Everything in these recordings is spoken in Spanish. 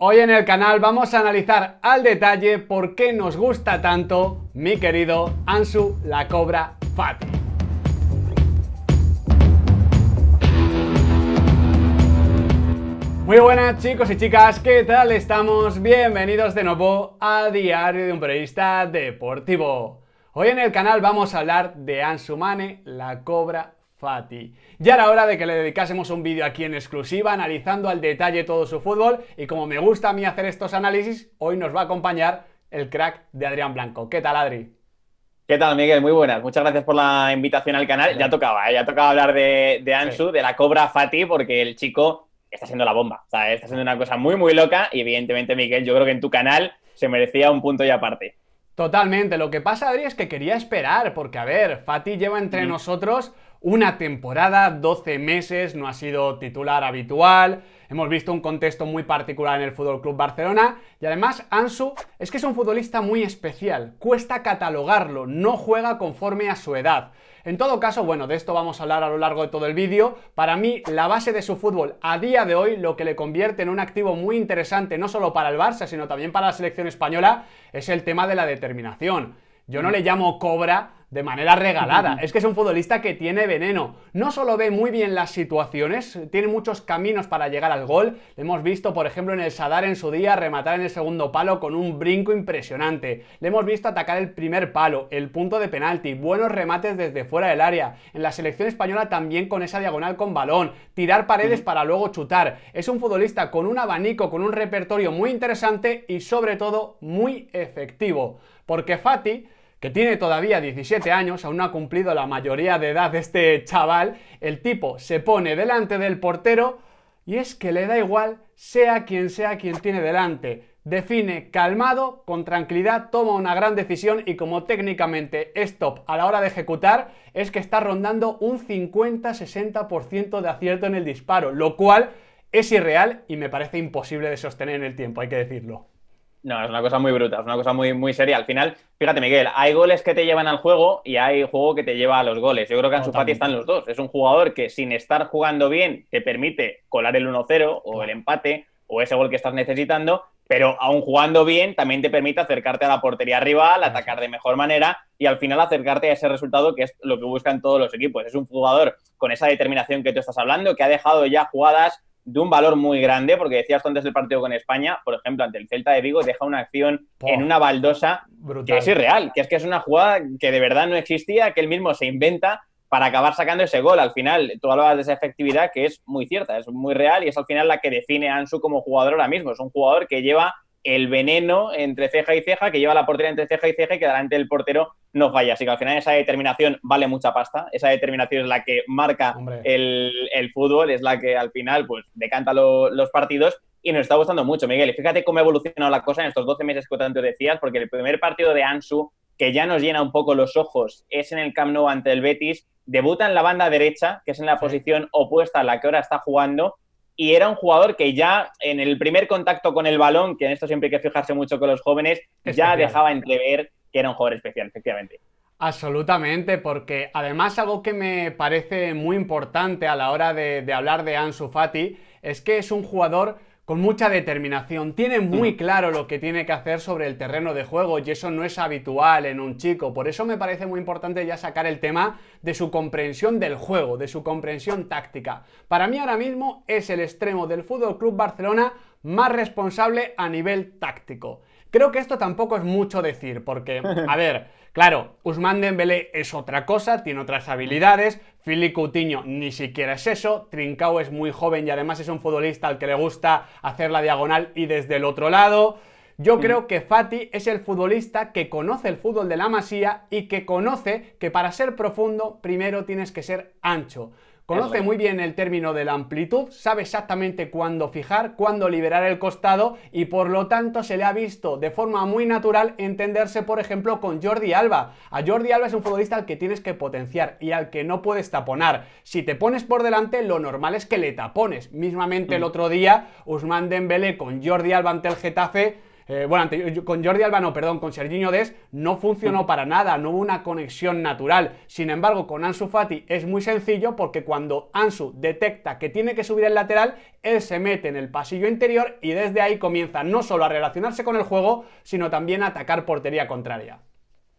Hoy en el canal vamos a analizar al detalle por qué nos gusta tanto mi querido Ansu la Cobra Fati. Muy buenas chicos y chicas, ¿qué tal estamos? Bienvenidos de nuevo a Diario de un Periodista Deportivo. Hoy en el canal vamos a hablar de Ansu Mane, la Cobra Fati. Ya era hora de que le dedicásemos un vídeo aquí en exclusiva analizando al detalle todo su fútbol y como me gusta a mí hacer estos análisis, hoy nos va a acompañar el crack de Adrián Blanco. ¿Qué tal, Adri? ¿Qué tal, Miguel? Muy buenas. Muchas gracias por la invitación al canal. Ya tocaba, ¿eh? ya tocaba hablar de, Ansu, de la cobra Fati, porque el chico está siendo la bomba. está siendo una cosa muy, muy loca y evidentemente, Miguel, yo creo que en tu canal se merecía un punto y aparte. Totalmente. Lo que pasa, Adri, es que quería esperar, porque, a ver, Fati lleva entre nosotros una temporada, 12 meses, no ha sido titular habitual. Hemos visto un contexto muy particular en el Fútbol Club Barcelona y además Ansu es que es un futbolista muy especial, cuesta catalogarlo, no juega conforme a su edad. En todo caso, bueno, de esto vamos a hablar a lo largo de todo el vídeo. Para mí, la base de su fútbol a día de hoy, lo que le convierte en un activo muy interesante no solo para el Barça, sino también para la selección española, es el tema de la determinación. Yo no le llamo cobra de manera regalada. Es que es un futbolista que tiene veneno. No solo ve muy bien las situaciones, tiene muchos caminos para llegar al gol. Le hemos visto, por ejemplo, en el Sadar en su día rematar en el segundo palo con un brinco impresionante. Le hemos visto atacar el primer palo, el punto de penalti, buenos remates desde fuera del área. En la selección española también con esa diagonal con balón, tirar paredes para luego chutar. Es un futbolista con un abanico, con un repertorio muy interesante y sobre todo muy efectivo. Porque Fati que tiene todavía 17 años, aún no ha cumplido la mayoría de edad de este chaval, el tipo se pone delante del portero y es que le da igual sea quien sea quien tiene delante. Define calmado, con tranquilidad, toma una gran decisión y como técnicamente es top a la hora de ejecutar, es que está rondando un 50-60% de acierto en el disparo, lo cual es irreal y me parece imposible de sostener en el tiempo, hay que decirlo. No, es una cosa muy bruta, es una cosa muy, muy seria. Al final, fíjate, Miguel, hay goles que te llevan al juego y hay juego que te lleva a los goles. Yo creo que su Fati están los dos. Es un jugador que sin estar jugando bien te permite colar el 1-0 o el empate o ese gol que estás necesitando, pero aún jugando bien también te permite acercarte a la portería rival, atacar de mejor manera y al final acercarte a ese resultado que es lo que buscan todos los equipos. Es un jugador con esa determinación que tú estás hablando, que ha dejado ya jugadas de un valor muy grande, porque decías antes del partido con España, por ejemplo, ante el Celta de Vigo, deja una acción en una baldosa que es irreal, que es que es una jugada que de verdad no existía, que él mismo se inventa para acabar sacando ese gol. Al final, tú hablabas de esa efectividad que es muy cierta, es muy real y es al final la que define a Ansu como jugador ahora mismo. Es un jugador que lleva el veneno entre ceja y ceja, que lleva la portería entre ceja y ceja y que delante del portero no falla. Así que al final esa determinación vale mucha pasta. Esa determinación es la que marca el, fútbol, es la que al final pues decanta los partidos y nos está gustando mucho, Miguel. fíjate cómo ha evolucionado la cosa en estos 12 meses que tanto decías, porque el primer partido de Ansu, que ya nos llena un poco los ojos, es en el Camp Nou ante el Betis. Debuta en la banda derecha, que es en la posición opuesta a la que ahora está jugando, y era un jugador que ya en el primer contacto con el balón, que en esto siempre hay que fijarse mucho con los jóvenes, ya dejaba entrever que era un jugador especial, efectivamente. Absolutamente, porque además algo que me parece muy importante a la hora de, hablar de Ansu Fati es que es un jugador con mucha determinación, tiene muy claro lo que tiene que hacer sobre el terreno de juego y eso no es habitual en un chico. Por eso me parece muy importante ya sacar el tema de su comprensión del juego, de su comprensión táctica. Para mí ahora mismo es el extremo del Fútbol Club Barcelona más responsable a nivel táctico. Creo que esto tampoco es mucho decir, porque, a ver, claro, Usman Dembélé es otra cosa, tiene otras habilidades, Fili Coutinho ni siquiera es eso, Trincao es muy joven y además es un futbolista al que le gusta hacer la diagonal y desde el otro lado. Yo mm. creo que Fati es el futbolista que conoce el fútbol de la Masía y que conoce que para ser profundo primero tienes que ser ancho. Conoce muy bien el término de la amplitud, sabe exactamente cuándo fijar, cuándo liberar el costado y por lo tanto se le ha visto de forma muy natural entenderse, por ejemplo, con Jordi Alba. A Jordi Alba es un futbolista al que tienes que potenciar y al que no puedes taponar. Si te pones por delante, lo normal es que le tapones. Mismamente mm. el otro día, Usman Dembélé con Jordi Alba ante el Getafe eh, bueno, con Jordi Albano, perdón, con Serginho Des no funcionó para nada, no hubo una conexión natural. Sin embargo, con Ansu Fati es muy sencillo porque cuando Ansu detecta que tiene que subir el lateral, él se mete en el pasillo interior y desde ahí comienza no solo a relacionarse con el juego, sino también a atacar portería contraria.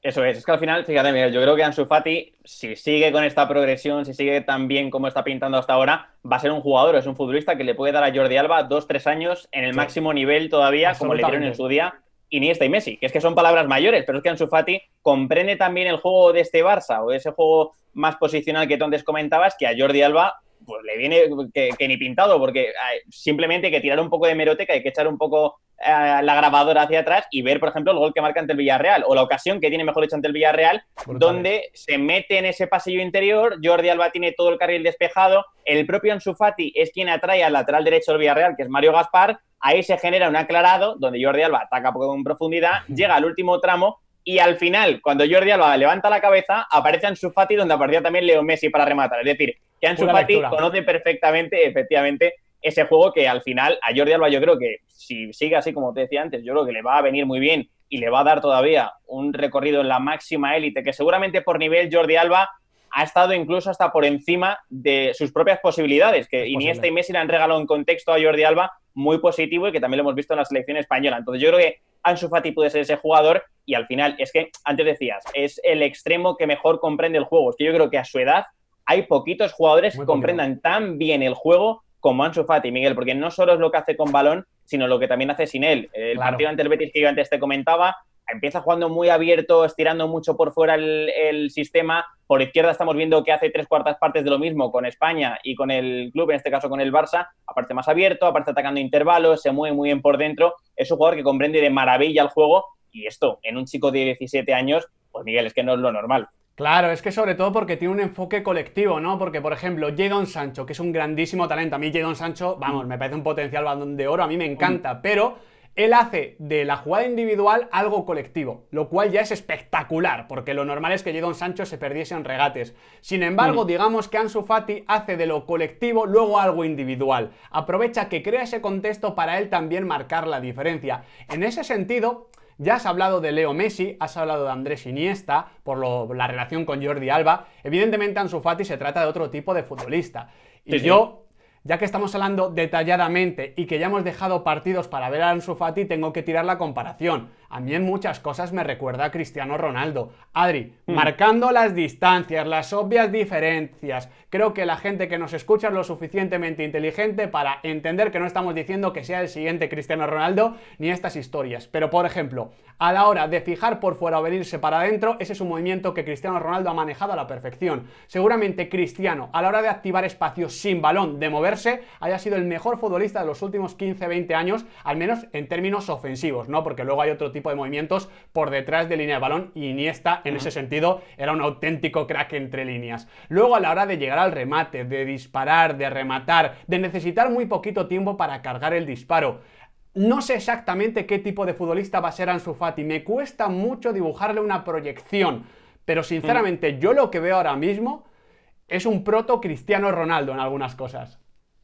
Eso es, es que al final, fíjate, yo creo que Ansu Fati, si sigue con esta progresión, si sigue tan bien como está pintando hasta ahora, va a ser un jugador, es un futbolista que le puede dar a Jordi Alba dos, tres años en el máximo nivel todavía, como le dieron en su día Iniesta y Messi, que es que son palabras mayores, pero es que Ansu Fati comprende también el juego de este Barça o ese juego más posicional que tú antes comentabas, que a Jordi Alba pues le viene que, ni pintado, porque simplemente hay que tirar un poco de meroteca, hay que echar un poco eh, la grabadora hacia atrás y ver, por ejemplo, el gol que marca ante el Villarreal o la ocasión que tiene, mejor hecho ante el Villarreal, donde se mete en ese pasillo interior, Jordi Alba tiene todo el carril despejado, el propio Anzufati es quien atrae al lateral derecho del Villarreal, que es Mario Gaspar, ahí se genera un aclarado donde Jordi Alba ataca con profundidad, llega al último tramo y al final, cuando Jordi Alba levanta la cabeza, aparece Ansu donde aparecía también Leo Messi para rematar, es decir, que Ansu Fati conoce perfectamente, efectivamente, ese juego que al final a Jordi Alba yo creo que si sigue así como te decía antes, yo creo que le va a venir muy bien y le va a dar todavía un recorrido en la máxima élite, que seguramente por nivel Jordi Alba ha estado incluso hasta por encima de sus propias posibilidades, que Iniesta y Messi le han regalado un contexto a Jordi Alba muy positivo y que también lo hemos visto en la selección española. Entonces yo creo que Ansu Fati puede ser ese jugador y al final es que, antes decías, es el extremo que mejor comprende el juego. Es que yo creo que a su edad hay poquitos jugadores que comprendan tan bien el juego como Ansu Fati, Miguel, porque no solo es lo que hace con balón, sino lo que también hace sin él. El partido ante el Betis que yo antes te comentaba, empieza jugando muy abierto, estirando mucho por fuera el, el, sistema. Por izquierda estamos viendo que hace tres cuartas partes de lo mismo con España y con el club, en este caso con el Barça. Aparece más abierto, aparece atacando intervalos, se mueve muy bien por dentro. Es un jugador que comprende de maravilla el juego y esto en un chico de 17 años, pues Miguel, es que no es lo normal. Claro, es que sobre todo porque tiene un enfoque colectivo, ¿no? Porque, por ejemplo, Jadon Sancho, que es un grandísimo talento. A mí Jadon Sancho, vamos, mm. me parece un potencial bandón de oro, a mí me encanta, mm. pero él hace de la jugada individual algo colectivo, lo cual ya es espectacular, porque lo normal es que Jadon Sancho se perdiese en regates. Sin embargo, mm. digamos que Ansu Fati hace de lo colectivo luego algo individual. Aprovecha que crea ese contexto para él también marcar la diferencia. En ese sentido, ya has hablado de Leo Messi, has hablado de Andrés Iniesta, por la relación con Jordi Alba. Evidentemente, Ansu Fati se trata de otro tipo de futbolista. Y yo ya que estamos hablando detalladamente y que ya hemos dejado partidos para ver a Ansu Fati, tengo que tirar la comparación. A mí en muchas cosas me recuerda a Cristiano Ronaldo. Adri, hmm. marcando las distancias, las obvias diferencias. Creo que la gente que nos escucha es lo suficientemente inteligente para entender que no estamos diciendo que sea el siguiente Cristiano Ronaldo ni estas historias. Pero por ejemplo, a la hora de fijar por fuera o venirse para adentro, ese es un movimiento que Cristiano Ronaldo ha manejado a la perfección. Seguramente Cristiano, a la hora de activar espacios sin balón, de mover haya sido el mejor futbolista de los últimos 15-20 años, al menos en términos ofensivos, ¿no? Porque luego hay otro tipo de movimientos por detrás de línea de balón y Iniesta, en ese sentido, era un auténtico crack entre líneas. Luego, a la hora de llegar al remate, de disparar, de rematar, de necesitar muy poquito tiempo para cargar el disparo, no sé exactamente qué tipo de futbolista va a ser Ansu Fati. Me cuesta mucho dibujarle una proyección. Pero sinceramente, mm. yo lo que veo ahora mismo es un proto Cristiano Ronaldo en algunas cosas.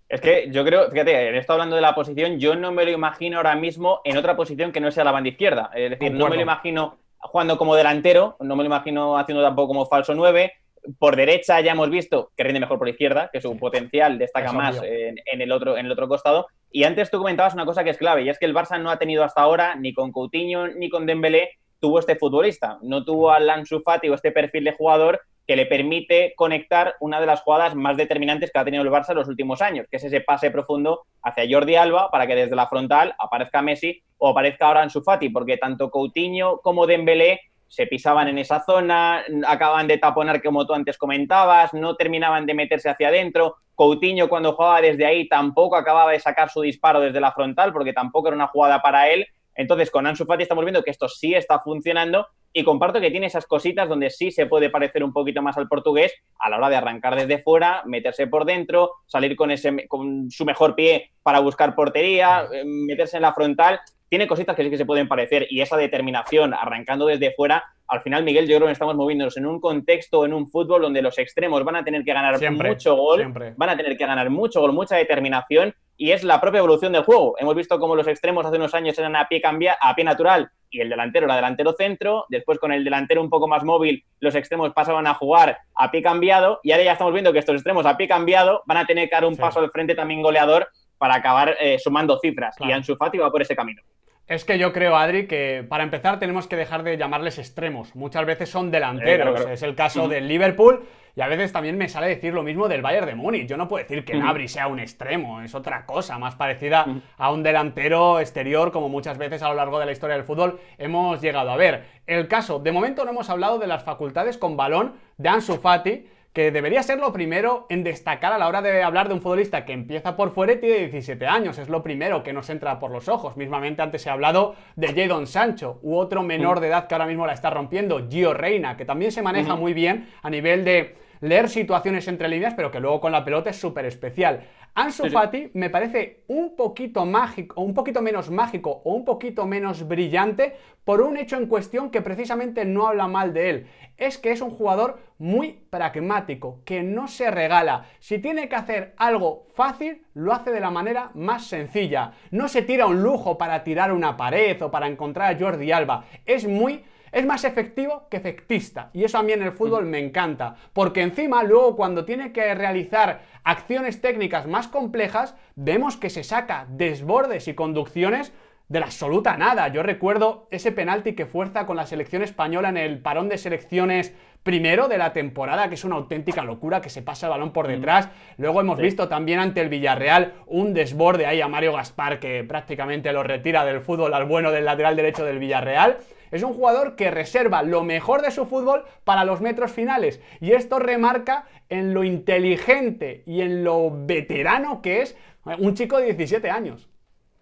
Es que yo creo, fíjate, en esto hablando de la posición, yo no me lo imagino ahora mismo en otra posición que no sea la banda izquierda. Es decir, no me lo imagino jugando como delantero, no me lo imagino haciendo tampoco como falso 9. Por derecha ya hemos visto que rinde mejor por izquierda, que su potencial destaca más en, el otro, en el otro costado. Y antes tú comentabas una cosa que es clave, y es que el Barça no ha tenido hasta ahora, ni con Coutinho ni con Dembélé, tuvo este futbolista. No tuvo a Lanzufati o este perfil de jugador que le permite conectar una de las jugadas más determinantes que ha tenido el Barça en los últimos años, que es ese pase profundo hacia Jordi Alba para que desde la frontal aparezca Messi o aparezca ahora su Fati, porque tanto Coutinho como Dembélé se pisaban en esa zona, acaban de taponar como tú antes comentabas, no terminaban de meterse hacia adentro. Coutinho cuando jugaba desde ahí tampoco acababa de sacar su disparo desde la frontal porque tampoco era una jugada para él entonces, con Ansu Fati estamos viendo que esto sí está funcionando y comparto que tiene esas cositas donde sí se puede parecer un poquito más al portugués a la hora de arrancar desde fuera, meterse por dentro, salir con, ese, con su mejor pie para buscar portería, eh, meterse en la frontal tiene cositas que sí que se pueden parecer y esa determinación arrancando desde fuera, al final, Miguel, yo creo que estamos moviéndonos en un contexto, en un fútbol donde los extremos van a tener que ganar mucho gol, van a tener que ganar mucho gol, mucha determinación y es la propia evolución del juego. Hemos visto cómo los extremos hace unos años eran a pie, cambiado, a pie natural y el delantero era delantero centro, después con el delantero un poco más móvil los extremos pasaban a jugar a pie cambiado y ahora ya estamos viendo que estos extremos a pie cambiado van a tener que dar un paso al frente también goleador para acabar eh, sumando cifras y Ansu Fati va por ese camino. Es que yo creo, Adri, que para empezar tenemos que dejar de llamarles extremos. Muchas veces son delanteros. Eh, es el caso del Liverpool y a veces también me sale decir lo mismo del Bayern de Múnich. Yo no puedo decir que Nabri sea un extremo, es otra cosa, más parecida a un delantero exterior, como muchas veces a lo largo de la historia del fútbol hemos llegado a ver. El caso, de momento no hemos hablado de las facultades con balón de Ansu Fati que debería ser lo primero en destacar a la hora de hablar de un futbolista que empieza por fuera y tiene 17 años. Es lo primero que nos entra por los ojos. Mismamente antes se ha hablado de Jadon Sancho u otro menor de edad que ahora mismo la está rompiendo, Gio Reina, que también se maneja muy bien a nivel de leer situaciones entre líneas, pero que luego con la pelota es súper especial. Ansu Fati me parece un poquito mágico, un poquito menos mágico o un poquito menos brillante por un hecho en cuestión que precisamente no habla mal de él. Es que es un jugador muy pragmático, que no se regala. Si tiene que hacer algo fácil, lo hace de la manera más sencilla. No se tira un lujo para tirar una pared o para encontrar a Jordi Alba. Es muy es más efectivo que efectista. Y eso a mí en el fútbol mm. me encanta. Porque encima, luego, cuando tiene que realizar acciones técnicas más complejas, vemos que se saca desbordes y conducciones de la absoluta nada. Yo recuerdo ese penalti que fuerza con la selección española en el parón de selecciones primero de la temporada, que es una auténtica locura, que se pasa el balón por mm. detrás. Luego hemos visto también ante el Villarreal un desborde ahí a Mario Gaspar, que prácticamente lo retira del fútbol al bueno del lateral derecho del Villarreal. Es un jugador que reserva lo mejor de su fútbol para los metros finales. Y esto remarca en lo inteligente y en lo veterano que es un chico de 17 años.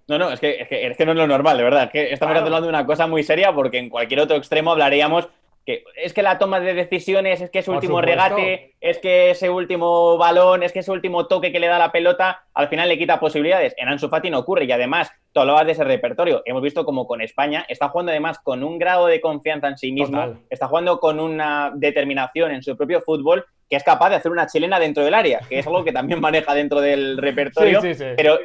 No, no, es que, es que, no es lo normal, de verdad. que estamos hablando de una cosa muy seria porque en cualquier otro extremo hablaríamos que es que la toma de decisiones, es que ese último regate, es que ese último balón, es que ese último toque que le da la pelota, al final le quita posibilidades. En Ansu Fati no ocurre y además, tú hablabas de ese repertorio. Hemos visto como con España está jugando además con un grado de confianza en sí misma, está jugando con una determinación en su propio fútbol que es capaz de hacer una chilena dentro del área, que es algo que también maneja dentro del repertorio, pero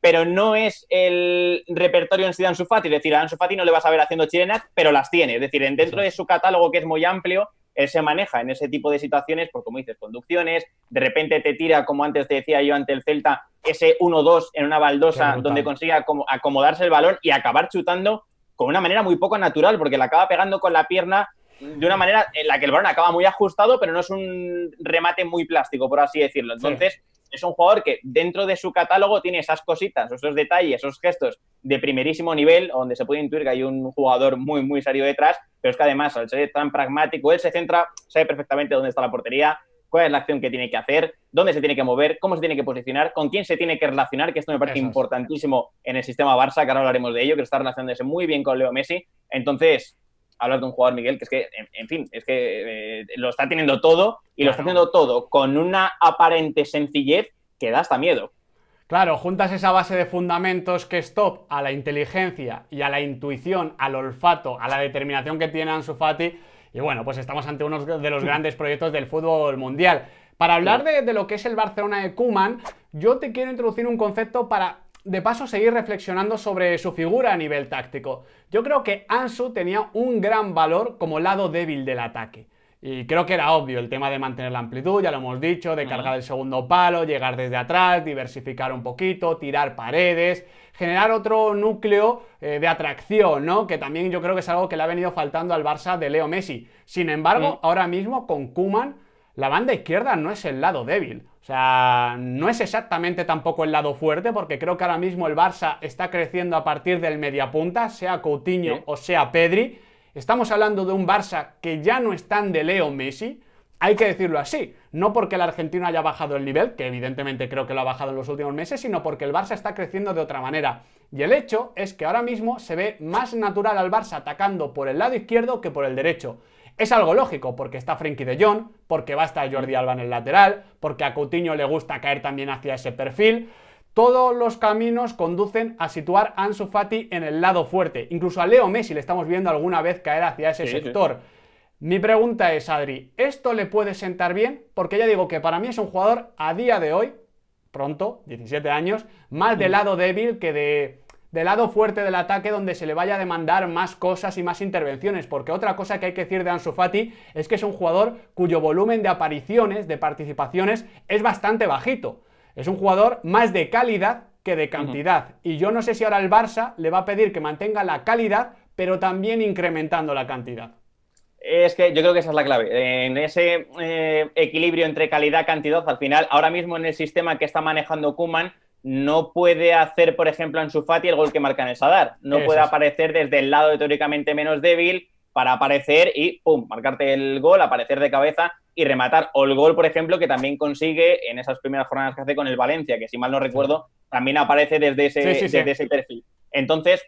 pero no es el repertorio en sí de Ansu Es decir, a Ansu no le vas a ver haciendo chilenas, pero las tiene. Es decir, dentro de su catálogo, que es muy amplio, él se maneja en ese tipo de situaciones, por como dices, conducciones, de repente te tira, como antes te decía yo ante el Celta, ese 1-2 en una baldosa donde consigue acomodarse el balón y acabar chutando con una manera muy poco natural, porque la acaba pegando con la pierna de una manera en la que el balón acaba muy ajustado, pero no es un remate muy plástico, por así decirlo. Entonces, es un jugador que dentro de su catálogo tiene esas cositas, esos detalles, esos gestos de primerísimo nivel, donde se puede intuir que hay un jugador muy, muy serio detrás, pero es que además, al ser tan pragmático, él se centra, sabe perfectamente dónde está la portería, cuál es la acción que tiene que hacer, dónde se tiene que mover, cómo se tiene que posicionar, con quién se tiene que relacionar, que esto me parece importantísimo en el sistema Barça, que ahora hablaremos de ello, que está relacionándose muy bien con Leo Messi. Entonces, Hablar de un jugador, Miguel, que es que, en, fin, es que eh, lo está teniendo todo y lo está haciendo todo con una aparente sencillez que da hasta miedo. Claro, juntas esa base de fundamentos que es top a la inteligencia y a la intuición, al olfato, a la determinación que tiene Ansu Fati. Y bueno, pues estamos ante uno de los grandes proyectos del fútbol mundial. Para hablar de, de lo que es el Barcelona de Kuman, yo te quiero introducir un concepto para de paso seguir reflexionando sobre su figura a nivel táctico. Yo creo que Ansu tenía un gran valor como lado débil del ataque. Y creo que era obvio el tema de mantener la amplitud, ya lo hemos dicho, de cargar el segundo palo, llegar desde atrás, diversificar un poquito, tirar paredes, generar otro núcleo eh, de atracción, ¿no? Que también yo creo que es algo que le ha venido faltando al Barça de Leo Messi. Sin embargo, ahora mismo con Kuman la banda izquierda no es el lado débil. O sea, no es exactamente tampoco el lado fuerte, porque creo que ahora mismo el Barça está creciendo a partir del mediapunta, sea Coutinho o sea Pedri. Estamos hablando de un Barça que ya no es tan de Leo Messi, hay que decirlo así, no porque el argentino haya bajado el nivel, que evidentemente creo que lo ha bajado en los últimos meses, sino porque el Barça está creciendo de otra manera. Y el hecho es que ahora mismo se ve más natural al Barça atacando por el lado izquierdo que por el derecho. Es algo lógico, porque está Frenkie de Jong, porque va a estar Jordi mm. Alba en el lateral, porque a Coutinho le gusta caer también hacia ese perfil. Todos los caminos conducen a situar a Ansu Fati en el lado fuerte. Incluso a Leo Messi le estamos viendo alguna vez caer hacia ese sector. Mi pregunta es, Adri, ¿esto le puede sentar bien? Porque ya digo que para mí es un jugador a día de hoy, pronto, 17 años, más de mm. lado débil que de del lado fuerte del ataque donde se le vaya a demandar más cosas y más intervenciones, porque otra cosa que hay que decir de Ansu Fati es que es un jugador cuyo volumen de apariciones, de participaciones, es bastante bajito. Es un jugador más de calidad que de cantidad. Y yo no sé si ahora el Barça le va a pedir que mantenga la calidad, pero también incrementando la cantidad. Es que yo creo que esa es la clave. En ese eh, equilibrio entre calidad cantidad, al final, ahora mismo en el sistema que está manejando Kuman, no puede hacer, por ejemplo, en Sufati el gol que marca en el Sadar. No puede aparecer desde el lado teóricamente menos débil para aparecer y, ¡pum!, marcarte el gol, aparecer de cabeza y rematar. O el gol, por ejemplo, que también consigue en esas primeras jornadas que hace con el Valencia, que si mal no recuerdo, también aparece desde ese, desde ese perfil. Entonces,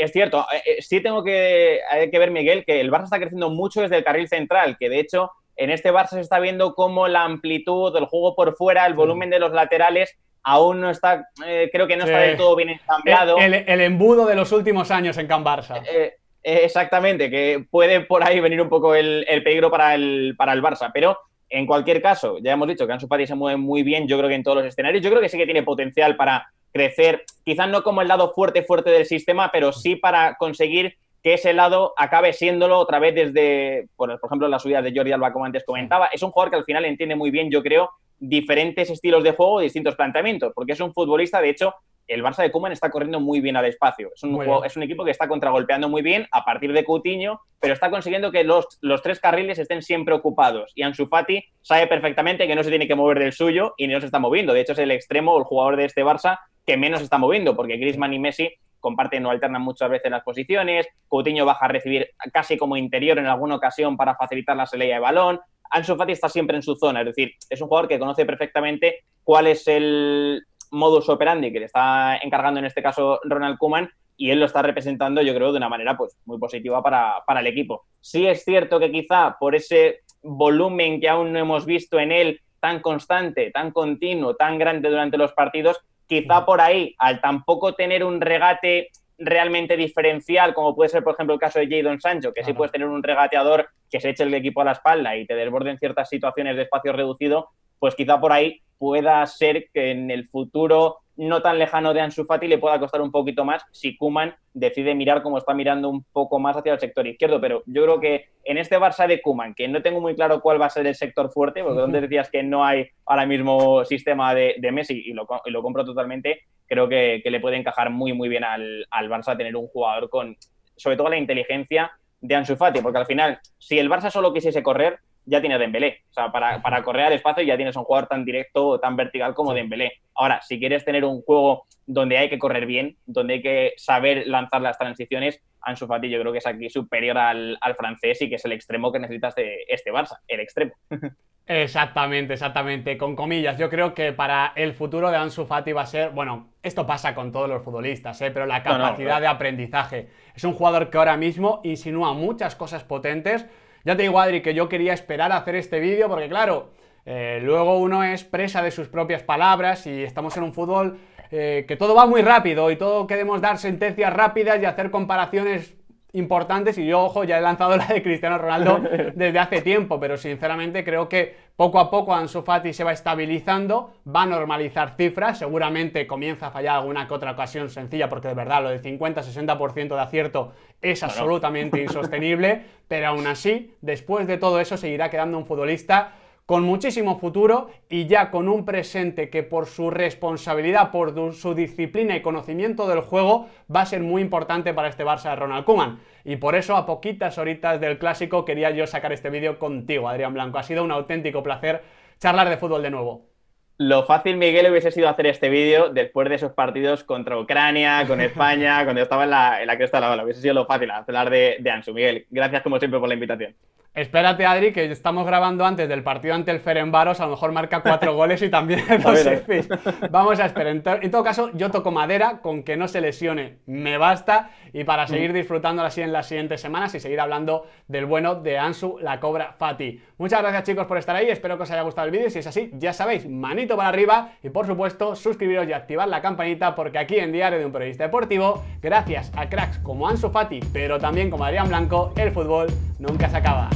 es cierto, eh, eh, sí tengo que, que ver, Miguel, que el Barça está creciendo mucho desde el carril central, que de hecho en este Barça se está viendo cómo la amplitud del juego por fuera, el volumen de los laterales aún no está, eh, creo que no está del todo bien ensamblado. El, embudo de los últimos años en Can Barça. Eh, eh, exactamente, que puede por ahí venir un poco el, peligro para el, para el Barça, pero en cualquier caso, ya hemos dicho que Ansu Fati se mueve muy bien, yo creo que en todos los escenarios, yo creo que sí que tiene potencial para crecer, quizás no como el lado fuerte, fuerte del sistema, pero sí para conseguir que ese lado acabe siéndolo otra vez desde, por, ejemplo, la subida de Jordi Alba, como antes comentaba. Es un jugador que al final entiende muy bien, yo creo, diferentes estilos de juego, distintos planteamientos, porque es un futbolista, de hecho, el Barça de Kuman está corriendo muy bien al espacio. Es un, es un, equipo que está contragolpeando muy bien a partir de Coutinho, pero está consiguiendo que los, tres carriles estén siempre ocupados. Y Ansu Fati sabe perfectamente que no se tiene que mover del suyo y no se está moviendo. De hecho, es el extremo o el jugador de este Barça que menos se está moviendo, porque grisman y Messi comparten o alternan muchas veces las posiciones. Coutinho baja a recibir casi como interior en alguna ocasión para facilitar la salida de balón. Ansu Fati está siempre en su zona, es decir, es un jugador que conoce perfectamente cuál es el modus operandi que le está encargando en este caso Ronald Kuman y él lo está representando yo creo de una manera pues muy positiva para, para el equipo. Sí es cierto que quizá por ese volumen que aún no hemos visto en él tan constante, tan continuo, tan grande durante los partidos, quizá por ahí, al tampoco tener un regate realmente diferencial, como puede ser, por ejemplo, el caso de Jadon Sancho, que si sí puedes tener un regateador que se eche el equipo a la espalda y te desborde en ciertas situaciones de espacio reducido, pues quizá por ahí pueda ser que en el futuro no tan lejano de Ansu Fati le pueda costar un poquito más si Kuman decide mirar como está mirando un poco más hacia el sector izquierdo. Pero yo creo que en este Barça de Kuman, que no tengo muy claro cuál va a ser el sector fuerte, porque donde decías que no hay ahora mismo sistema de, Messi y lo, compro totalmente, creo que, le puede encajar muy, muy bien al, al Barça tener un jugador con, sobre todo, la inteligencia de Ansu Fati, porque al final, si el Barça solo quisiese correr, ya tienes Dembélé. O sea, para, correr al espacio ya tienes un jugador tan directo tan vertical como Dembélé. Ahora, si quieres tener un juego donde hay que correr bien, donde hay que saber lanzar las transiciones, Ansu Fati yo creo que es aquí superior al, francés y que es el extremo que necesitas de este Barça, el extremo. Exactamente, exactamente. Con comillas, yo creo que para el futuro de Ansu Fati va a ser, bueno, esto pasa con todos los futbolistas, ¿eh? pero la capacidad de aprendizaje. Es un jugador que ahora mismo insinúa muchas cosas potentes, ya te digo, Adri, que yo quería esperar a hacer este vídeo porque, claro, eh, luego uno es presa de sus propias palabras y estamos en un fútbol eh, que todo va muy rápido y todo queremos dar sentencias rápidas y hacer comparaciones importantes y yo, ojo, ya he lanzado la de Cristiano Ronaldo desde hace tiempo, pero sinceramente creo que poco a poco Ansu Fati se va estabilizando, va a normalizar cifras, seguramente comienza a fallar alguna que otra ocasión sencilla, porque de verdad lo del 50-60% de acierto es absolutamente insostenible, pero aún así, después de todo eso, seguirá quedando un futbolista con muchísimo futuro y ya con un presente que por su responsabilidad, por su disciplina y conocimiento del juego va a ser muy importante para este Barça de Ronald Koeman. Y por eso a poquitas horitas del clásico quería yo sacar este vídeo contigo, Adrián Blanco. Ha sido un auténtico placer charlar de fútbol de nuevo. Lo fácil, Miguel, hubiese sido hacer este vídeo después de esos partidos contra Ucrania, con España, cuando estaba en la, cresta de la ola Hubiese sido lo fácil hablar de, de Ansu. Miguel, gracias como siempre por la invitación. Espérate, Adri, que estamos grabando antes del partido ante el Ferenbaros, a lo mejor marca cuatro goles y también el Vamos a esperar. En, todo caso, yo toco madera, con que no se lesione me basta, y para seguir mm. disfrutando así en las siguientes semanas y seguir hablando del bueno de Ansu, la cobra Fati. Muchas gracias, chicos, por estar ahí, espero que os haya gustado el vídeo, si es así, ya sabéis, manito para arriba, y por supuesto, suscribiros y activar la campanita, porque aquí en Diario de un Periodista Deportivo, gracias a cracks como Ansu Fati, pero también como Adrián Blanco, el fútbol nunca se acaba.